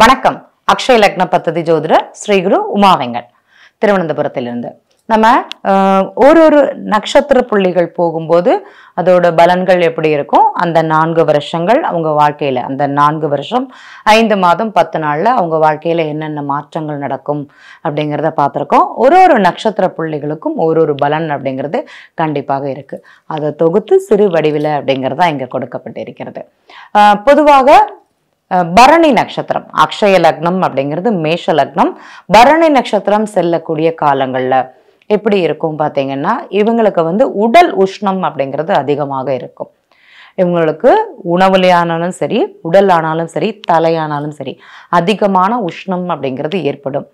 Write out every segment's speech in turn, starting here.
வணக்கம் அக்ஷய லக்ன பத்ததி ஜோதிடர் ஸ்ரீகுரு உமாவெங்கன் திருவனந்தபுரத்திலிருந்து நம்ம ஒரு ஒரு நட்சத்திர புள்ளிகள் போகும்போது அதோட பலன்கள் எப்படி இருக்கும் அந்த நான்கு வருஷங்கள் அவங்க வாழ்க்கையில் அந்த நான்கு வருஷம் ஐந்து மாதம் பத்து நாளில் அவங்க வாழ்க்கையில் என்னென்ன மாற்றங்கள் நடக்கும் அப்படிங்கிறத பார்த்துருக்கோம் ஒரு ஒரு நட்சத்திர புள்ளிகளுக்கும் ஒரு ஒரு பலன் அப்படிங்கிறது கண்டிப்பாக இருக்குது அதை தொகுத்து சிறு வடிவில் அப்படிங்கிறதா இங்கே கொடுக்கப்பட்டிருக்கிறது பொதுவாக பரணி நட்சத்திரம் அக்ஷய லக்னம் அப்படிங்கிறது மேஷ லக்னம் பரணி நட்சத்திரம் செல்லக்கூடிய காலங்களில் எப்படி இருக்கும் பார்த்தீங்கன்னா இவங்களுக்கு வந்து உடல் உஷ்ணம் அப்படிங்கிறது அதிகமாக இருக்கும் இவங்களுக்கு உணவுலையானாலும் சரி உடல் ஆனாலும் சரி தலையானாலும் சரி அதிகமான உஷ்ணம் அப்படிங்கிறது ஏற்படும்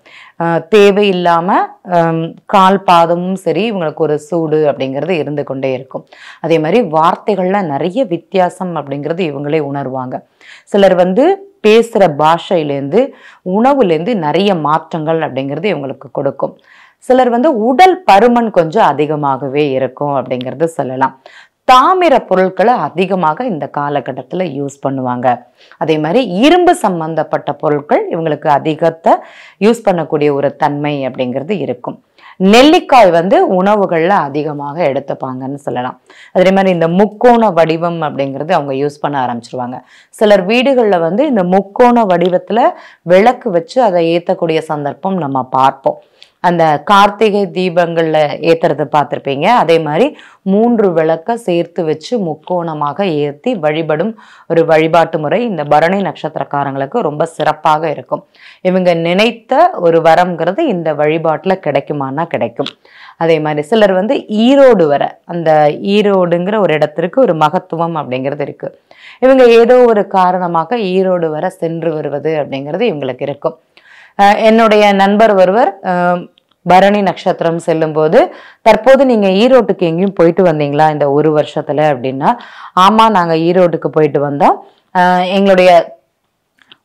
தேவையில்லாமல் கால் பாதமும் சரி இவங்களுக்கு ஒரு சூடு அப்படிங்கிறது இருந்து கொண்டே இருக்கும் அதே மாதிரி வார்த்தைகளில் நிறைய வித்தியாசம் அப்படிங்கிறது இவங்களே உணர்வாங்க சிலர் வந்து பேசுகிற பாஷையிலேருந்து உணவுலேருந்து நிறைய மாற்றங்கள் அப்படிங்கிறது இவங்களுக்கு கொடுக்கும் சிலர் வந்து உடல் பருமன் கொஞ்சம் அதிகமாகவே இருக்கும் அப்படிங்கிறது சொல்லலாம் தாமிர பொருட்களை அதிகமாக இந்த காலகட்டத்தில் யூஸ் பண்ணுவாங்க அதே மாதிரி இரும்பு சம்பந்தப்பட்ட பொருட்கள் இவங்களுக்கு அதிகத்தை யூஸ் பண்ணக்கூடிய ஒரு தன்மை அப்படிங்கிறது இருக்கும் நெல்லிக்காய் வந்து உணவுகளில் அதிகமாக எடுத்துப்பாங்கன்னு சொல்லலாம் அதே மாதிரி இந்த முக்கோண வடிவம் அப்படிங்கிறது அவங்க யூஸ் பண்ண ஆரம்பிச்சிருவாங்க சிலர் வீடுகளில் வந்து இந்த முக்கோண வடிவத்தில் விளக்கு வச்சு அதை ஏற்றக்கூடிய சந்தர்ப்பம் நம்ம பார்ப்போம் அந்த கார்த்திகை தீபங்களில் ஏற்றுறத பார்த்துருப்பீங்க அதே மாதிரி மூன்று விளக்க சேர்த்து வச்சு முக்கோணமாக ஏற்றி வழிபடும் ஒரு வழிபாட்டு முறை இந்த பரணி நட்சத்திரக்காரங்களுக்கு ரொம்ப சிறப்பாக இருக்கும் இவங்க நினைத்த ஒரு வரம்ங்கிறது இந்த வழிபாட்டில் கிடைக்குமானா கிடைக்கும் அதே மாதிரி சிலர் வந்து ஈரோடு வர அந்த ஈரோடுங்கிற ஒரு இடத்திற்கு ஒரு மகத்துவம் அப்படிங்கிறது இருக்குது இவங்க ஏதோ ஒரு காரணமாக ஈரோடு வர சென்று வருவது அப்படிங்கிறது இவங்களுக்கு இருக்கும் என்னுடைய நண்பர் ஒருவர் பரணி நட்சத்திரம் செல்லும்போது தற்போது நீங்கள் ஈரோட்டுக்கு எங்கேயும் போயிட்டு வந்தீங்களா இந்த ஒரு வருஷத்தில் அப்படின்னா ஆமாம் நாங்கள் ஈரோட்டுக்கு போயிட்டு வந்தோம் எங்களுடைய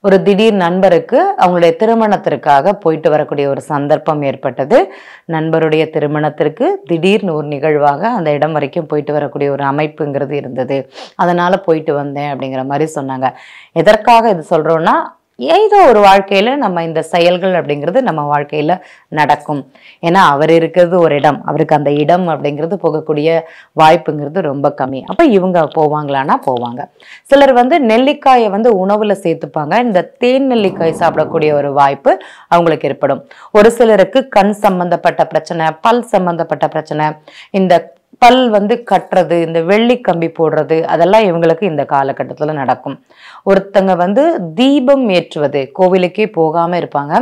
ஒரு திடீர் நண்பருக்கு அவங்களுடைய திருமணத்திற்காக போயிட்டு வரக்கூடிய ஒரு சந்தர்ப்பம் ஏற்பட்டது நண்பருடைய திருமணத்திற்கு திடீர்னு ஒரு நிகழ்வாக அந்த இடம் வரைக்கும் போயிட்டு வரக்கூடிய ஒரு அமைப்புங்கிறது இருந்தது அதனால் போயிட்டு வந்தேன் அப்படிங்கிற மாதிரி சொன்னாங்க எதற்காக இது சொல்கிறோன்னா ஏதோ ஒரு வாழ்க்கையில் நம்ம இந்த செயல்கள் அப்படிங்கிறது நம்ம வாழ்க்கையில் நடக்கும் ஏன்னா அவர் இருக்கிறது ஒரு இடம் அவருக்கு அந்த இடம் அப்படிங்கிறது போகக்கூடிய வாய்ப்புங்கிறது ரொம்ப கம்மி அப்போ இவங்க போவாங்களான்னா போவாங்க சிலர் வந்து நெல்லிக்காயை வந்து உணவில் சேர்த்துப்பாங்க இந்த தேன் நெல்லிக்காய் சாப்பிடக்கூடிய ஒரு வாய்ப்பு அவங்களுக்கு ஏற்படும் ஒரு சிலருக்கு கண் சம்பந்தப்பட்ட பிரச்சனை பல் சம்பந்தப்பட்ட பிரச்சனை இந்த பல் வந்து கட்டுறது இந்த வெள்ளி கம்பி போடுறது அதெல்லாம் இவங்களுக்கு இந்த காலகட்டத்தில் நடக்கும் ஒருத்தங்க வந்து தீபம் ஏற்றுவது கோவிலுக்கே போகாமல் இருப்பாங்க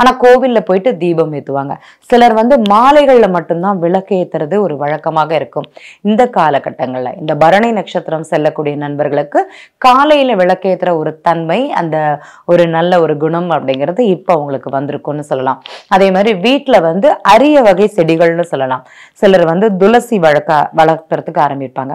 ஆனால் கோவிலில் போயிட்டு தீபம் ஏற்றுவாங்க சிலர் வந்து மாலைகளில் மட்டும்தான் விளக்கு ஏற்றுறது ஒரு வழக்கமாக இருக்கும் இந்த காலகட்டங்களில் இந்த பரணி நட்சத்திரம் செல்லக்கூடிய நண்பர்களுக்கு காலையில் விளக்கேற்றுற ஒரு தன்மை அந்த ஒரு நல்ல ஒரு குணம் அப்படிங்கிறது இப்போ அவங்களுக்கு வந்திருக்கும்னு சொல்லலாம் அதே மாதிரி வீட்டில் வந்து அரிய வகை செடிகள்னு சொல்லலாம் சிலர் வந்து துளசி வழக்கம் வளர்க்கறதுக்கு ஆரம்பிப்பாங்க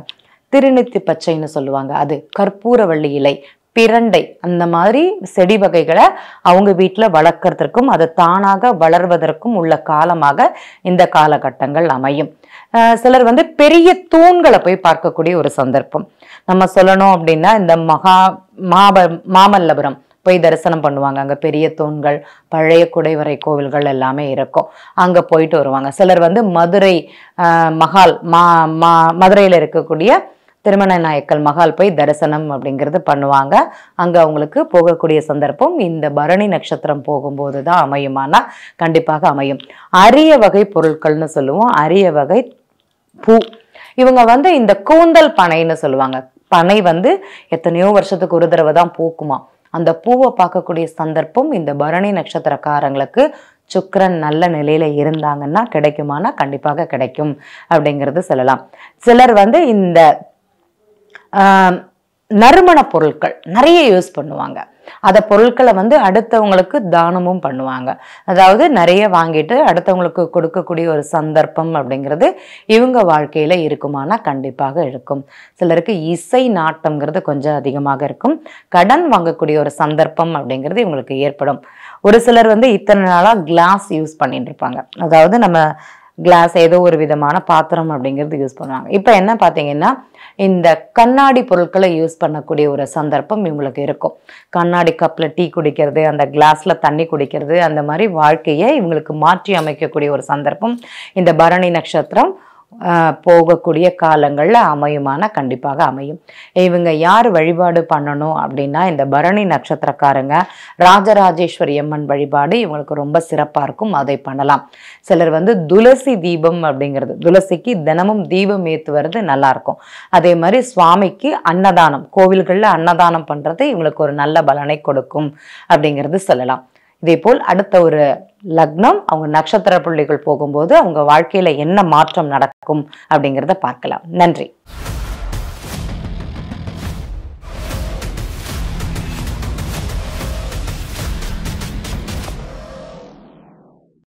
திருநித்தி பச்சைன்னு சொல்லுவாங்க அது கற்பூரவள்ளி இலை பிரண்டை அந்த மாதிரி செடி வகைகளை அவங்க வீட்டில் வளர்க்கறதற்கும் அது தானாக வளர்வதற்கும் உள்ள காலமாக இந்த காலகட்டங்கள் அமையும் சிலர் வந்து பெரிய தூண்களை போய் பார்க்கக்கூடிய ஒரு சந்தர்ப்பம் நம்ம சொல்லணும் அப்படின்னா இந்த மகா மாப மாமல்லபுரம் போய் தரிசனம் பண்ணுவாங்க அங்கே பெரிய தூண்கள் பழைய குடைவரை கோவில்கள் எல்லாமே இருக்கும் அங்கே போயிட்டு வருவாங்க சிலர் வந்து மதுரை மகால் மா மா மதுரையில் இருக்கக்கூடிய திருமண நாயக்கல் மகால் போய் தரிசனம் அப்படிங்கிறது பண்ணுவாங்க அங்கே அவங்களுக்கு போகக்கூடிய சந்தர்ப்பம் இந்த பரணி நட்சத்திரம் போகும்போது தான் அமையுமானா கண்டிப்பாக அமையும் அரிய வகை பொருட்கள்னு சொல்லுவோம் அரிய வகை பூ இவங்க வந்து இந்த கூந்தல் பனைன்னு சொல்லுவாங்க பனை வந்து எத்தனையோ வருஷத்துக்கு ஒரு தடவை தான் பூக்குமா அந்த பூவை பார்க்கக்கூடிய சந்தர்ப்பம் இந்த பரணி நட்சத்திரக்காரங்களுக்கு சுக்கரன் நல்ல நிலையில் இருந்தாங்கன்னா கிடைக்குமானா கண்டிப்பாக கிடைக்கும் அப்படிங்கிறது சொல்லலாம் சிலர் வந்து இந்த நறுமண பொருட்கள் நிறைய யூஸ் பண்ணுவாங்க அதை பொருட்களை வந்து அடுத்தவங்களுக்கு தானமும் பண்ணுவாங்க அதாவது நிறைய வாங்கிட்டு அடுத்தவங்களுக்கு கொடுக்கக்கூடிய ஒரு சந்தர்ப்பம் அப்படிங்கிறது இவங்க வாழ்க்கையில் இருக்குமானா கண்டிப்பாக இருக்கும் சிலருக்கு இசை நாட்டம்ங்கிறது கொஞ்சம் அதிகமாக இருக்கும் கடன் வாங்கக்கூடிய ஒரு சந்தர்ப்பம் அப்படிங்கிறது இவங்களுக்கு ஏற்படும் ஒரு சிலர் வந்து இத்தனை நாளாக கிளாஸ் யூஸ் பண்ணிட்டு இருப்பாங்க அதாவது நம்ம கிளாஸ் ஏதோ ஒரு விதமான பாத்திரம் அப்படிங்கிறது யூஸ் பண்ணுவாங்க இப்போ என்ன பார்த்தீங்கன்னா இந்த கண்ணாடி பொருட்களை யூஸ் பண்ணக்கூடிய ஒரு சந்தர்ப்பம் இவங்களுக்கு இருக்கும் கண்ணாடி கப்பில் டீ குடிக்கிறது அந்த கிளாஸில் தண்ணி குடிக்கிறது அந்த மாதிரி வாழ்க்கையை இவங்களுக்கு மாற்றி அமைக்கக்கூடிய ஒரு சந்தர்ப்பம் இந்த பரணி நட்சத்திரம் போகக்கூடிய காலங்களில் அமையுமான கண்டிப்பாக அமையும் இவங்க யார் வழிபாடு பண்ணணும் அப்படின்னா இந்த பரணி நட்சத்திரக்காரங்க ராஜராஜேஸ்வரி அம்மன் வழிபாடு இவங்களுக்கு ரொம்ப சிறப்பாக இருக்கும் அதை பண்ணலாம் சிலர் வந்து துளசி தீபம் அப்படிங்கிறது துளசிக்கு தினமும் தீபம் ஏற்றுவது நல்லாயிருக்கும் அதே மாதிரி சுவாமிக்கு அன்னதானம் கோவில்களில் அன்னதானம் பண்ணுறது இவங்களுக்கு ஒரு நல்ல பலனை கொடுக்கும் அப்படிங்கிறது சொல்லலாம் இதே போல் அடுத்த ஒரு லக்னம் அவங்க நட்சத்திர புள்ளிகள் போகும்போது அவங்க வாழ்க்கையில் என்ன மாற்றம் நடக்கும் அப்படிங்கிறத பார்க்கலாம் நன்றி